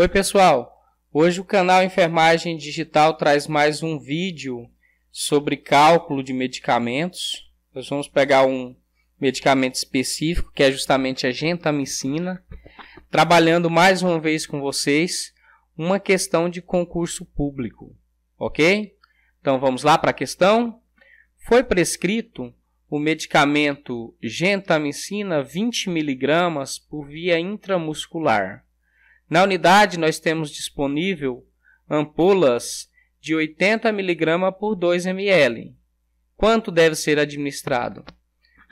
Oi, pessoal! Hoje o canal Enfermagem Digital traz mais um vídeo sobre cálculo de medicamentos. Nós vamos pegar um medicamento específico, que é justamente a gentamicina, trabalhando mais uma vez com vocês uma questão de concurso público, ok? Então vamos lá para a questão. Foi prescrito o medicamento gentamicina 20 mg por via intramuscular na unidade, nós temos disponível ampolas de 80 mg por 2 ml. Quanto deve ser administrado?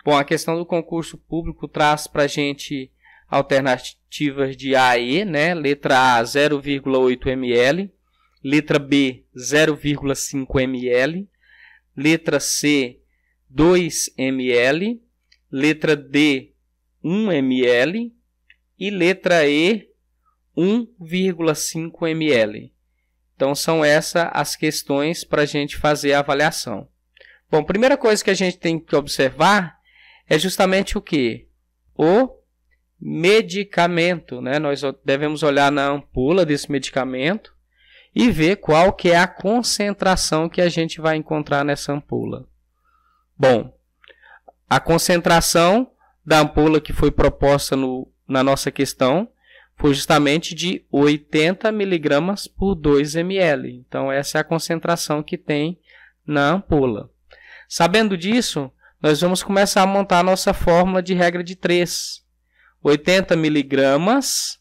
Bom, a questão do concurso público traz para a gente alternativas de A e E, né? Letra A, 0,8 ml. Letra B, 0,5 ml. Letra C, 2 ml. Letra D, 1 ml. E letra E, 1,5 ml. Então, são essas as questões para a gente fazer a avaliação. Bom, primeira coisa que a gente tem que observar é justamente o que? O medicamento, né? Nós devemos olhar na ampola desse medicamento e ver qual que é a concentração que a gente vai encontrar nessa ampola. Bom, a concentração da ampola que foi proposta no, na nossa questão foi justamente de 80 miligramas por 2 ml. Então, essa é a concentração que tem na ampola. Sabendo disso, nós vamos começar a montar a nossa fórmula de regra de 3. 80 miligramas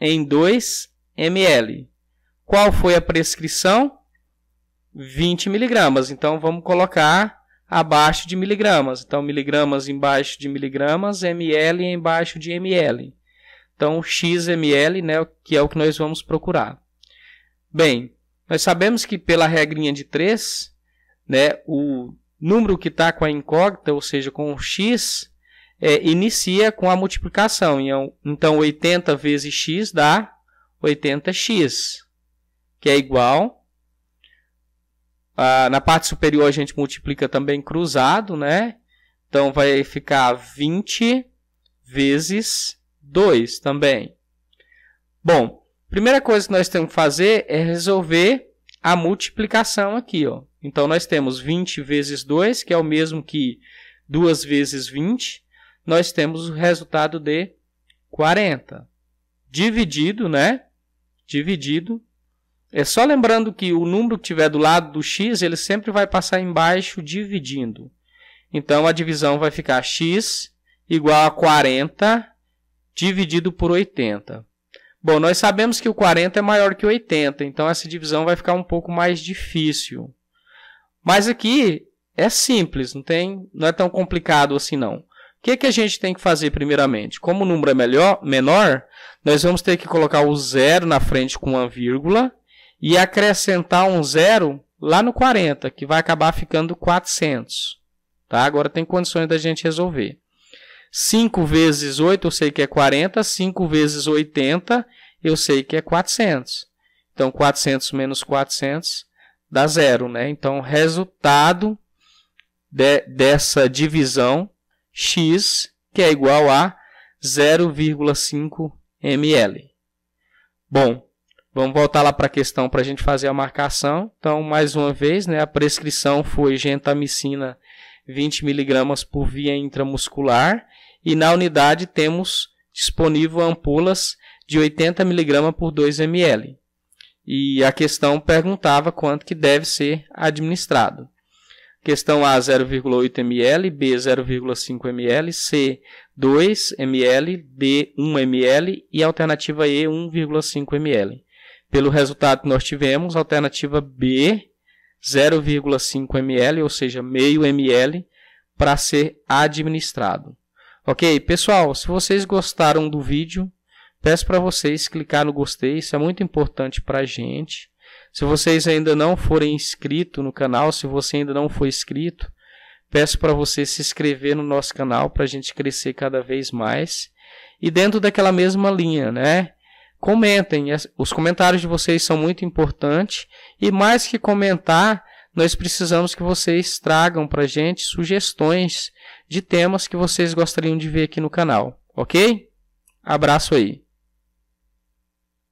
em 2 ml. Qual foi a prescrição? 20 miligramas. Então, vamos colocar abaixo de miligramas. Então, miligramas embaixo de miligramas, ml embaixo de ml. Então, XML, né, que é o que nós vamos procurar. Bem, nós sabemos que pela regrinha de 3, né, o número que está com a incógnita, ou seja, com o x, é, inicia com a multiplicação. Então, 80 então, vezes x dá 80x, que é igual. Ah, na parte superior, a gente multiplica também cruzado, né? Então, vai ficar 20 vezes 2 também. Bom, primeira coisa que nós temos que fazer é resolver a multiplicação aqui. Ó. Então, nós temos 20 vezes 2, que é o mesmo que 2 vezes 20. Nós temos o resultado de 40. Dividido, né? Dividido. É só lembrando que o número que tiver do lado do x, ele sempre vai passar embaixo dividindo. Então, a divisão vai ficar x igual a 40 dividido por 80. Bom, nós sabemos que o 40 é maior que o 80, então essa divisão vai ficar um pouco mais difícil. Mas aqui é simples, não, tem, não é tão complicado assim não. O que, é que a gente tem que fazer primeiramente? Como o número é melhor, menor, nós vamos ter que colocar o zero na frente com uma vírgula e acrescentar um zero lá no 40, que vai acabar ficando 400. Tá? Agora tem condições da gente resolver. 5 vezes 8 eu sei que é 40, 5 vezes 80 eu sei que é 400. Então, 400 menos 400 dá zero, né? Então, resultado de, dessa divisão x, que é igual a 0,5 ml. Bom, vamos voltar lá para a questão para a gente fazer a marcação. Então, mais uma vez, né, a prescrição foi gentamicina 20 miligramas por via intramuscular e na unidade temos disponível ampolas de 80 miligramas por 2 ml. E a questão perguntava quanto que deve ser administrado. Questão A 0,8 ml, B 0,5 ml, C 2 ml, D 1 ml e alternativa E 1,5 ml. Pelo resultado que nós tivemos, alternativa B 0,5 ml, ou seja, meio ml, para ser administrado. Ok, pessoal, se vocês gostaram do vídeo, peço para vocês clicar no gostei, isso é muito importante para a gente. Se vocês ainda não forem inscritos no canal, se você ainda não for inscrito, peço para você se inscrever no nosso canal para a gente crescer cada vez mais. E dentro daquela mesma linha, né? Comentem, os comentários de vocês são muito importantes e mais que comentar, nós precisamos que vocês tragam para gente sugestões de temas que vocês gostariam de ver aqui no canal, ok? Abraço aí.